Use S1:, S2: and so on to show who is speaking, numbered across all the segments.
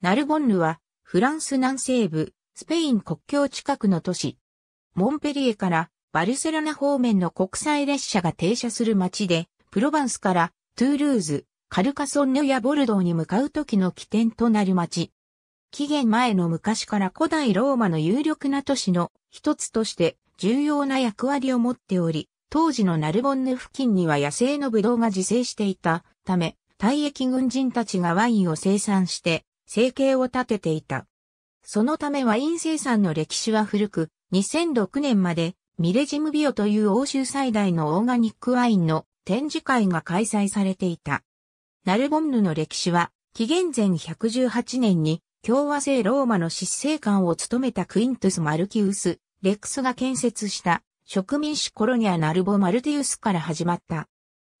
S1: ナルボンヌは、フランス南西部、スペイン国境近くの都市。モンペリエからバルセロナ方面の国際列車が停車する街で、プロバンスからトゥールーズ、カルカソンヌやボルドーに向かう時の起点となる街。紀元前の昔から古代ローマの有力な都市の一つとして重要な役割を持っており、当時のナルボンヌ付近には野生のブドウが自生していたため、退役軍人たちがワインを生産して生計を立てていた。そのためワイン生産の歴史は古く、2006年までミレジムビオという欧州最大のオーガニックワインの展示会が開催されていた。ナルボンヌの歴史は、紀元前118年に共和制ローマの執政官を務めたクイントゥス・マルキウス、レックスが建設した植民主コロニア・ナルボ・マルティウスから始まった。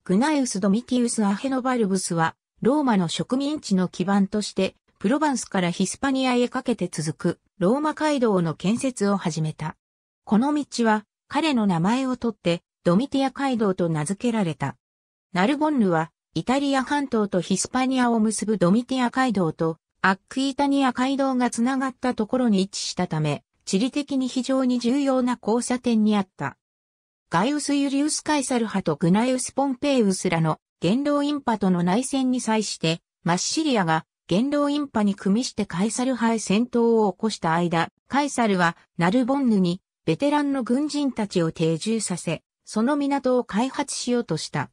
S1: グナイウス・ドミティウス・アヘノバルブスは、ローマの植民地の基盤としてプロヴァンスからヒスパニアへかけて続くローマ街道の建設を始めた。この道は彼の名前をとってドミティア街道と名付けられた。ナルゴンヌはイタリア半島とヒスパニアを結ぶドミティア街道とアックイタニア街道がつながったところに位置したため、地理的に非常に重要な交差点にあった。ガイウス・ユリウス・カイサル派とグナイウス・ポンペイウスらの元老インパとの内戦に際して、マッシリアが元老院派に組みしてカイサル派へ戦闘を起こした間、カイサルはナルボンヌにベテランの軍人たちを定住させ、その港を開発しようとした。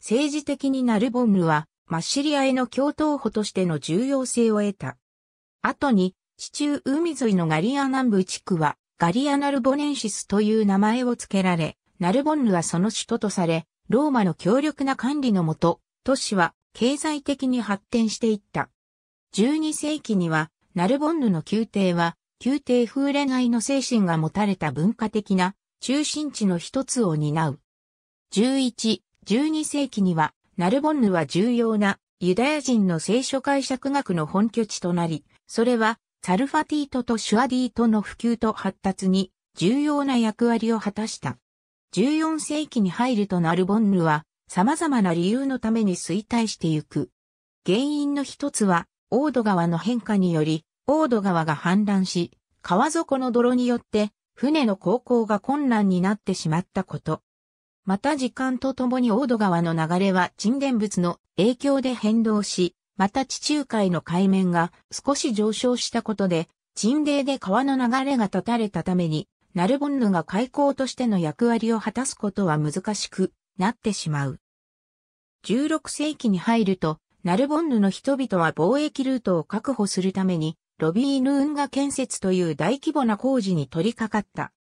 S1: 政治的にナルボンヌはマッシリアへの共闘歩としての重要性を得た。後に、地中海沿いのガリア南部地区は、ガリアナルボネンシスという名前を付けられ、ナルボンヌはその首都とされ、ローマの強力な管理のもと、都市は経済的に発展していった。12世紀には、ナルボンヌの宮廷は、宮廷風恋愛の精神が持たれた文化的な中心地の一つを担う。11、12世紀には、ナルボンヌは重要なユダヤ人の聖書解釈学の本拠地となり、それは、サルファティートとシュアディートの普及と発達に重要な役割を果たした。14世紀に入るとナルボンヌは様々な理由のために衰退してゆく。原因の一つは大戸川の変化により、大戸川が氾濫し、川底の泥によって、船の航行が困難になってしまったこと。また時間とともに大戸川の流れは沈殿物の影響で変動し、また地中海の海面が少し上昇したことで、沈泥で川の流れが断たれたために、ナルボンヌが開港としての役割を果たすことは難しくなってしまう。16世紀に入ると、ナルボンヌの人々は貿易ルートを確保するために、ロビーヌ運河建設という大規模な工事に取り掛かった。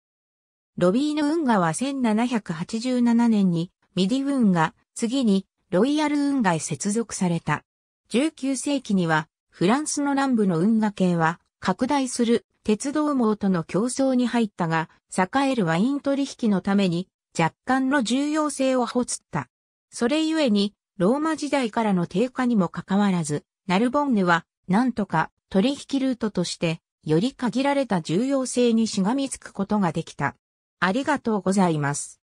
S1: ロビーヌ運河は1787年にミディ運河、次にロイヤル運河へ接続された。19世紀にはフランスの南部の運河系は拡大する鉄道網との競争に入ったが、栄えるワイン取引のために若干の重要性をほつった。それゆえにローマ時代からの低下にもかかわらず、ナルボンヌは、なんとか取引ルートとして、より限られた重要性にしがみつくことができた。ありがとうございます。